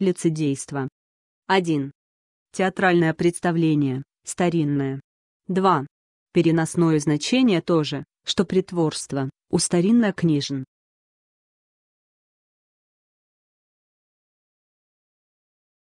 Лицедейство. 1. Театральное представление, старинное. 2. Переносное значение тоже, что притворство, у старинно-книжен.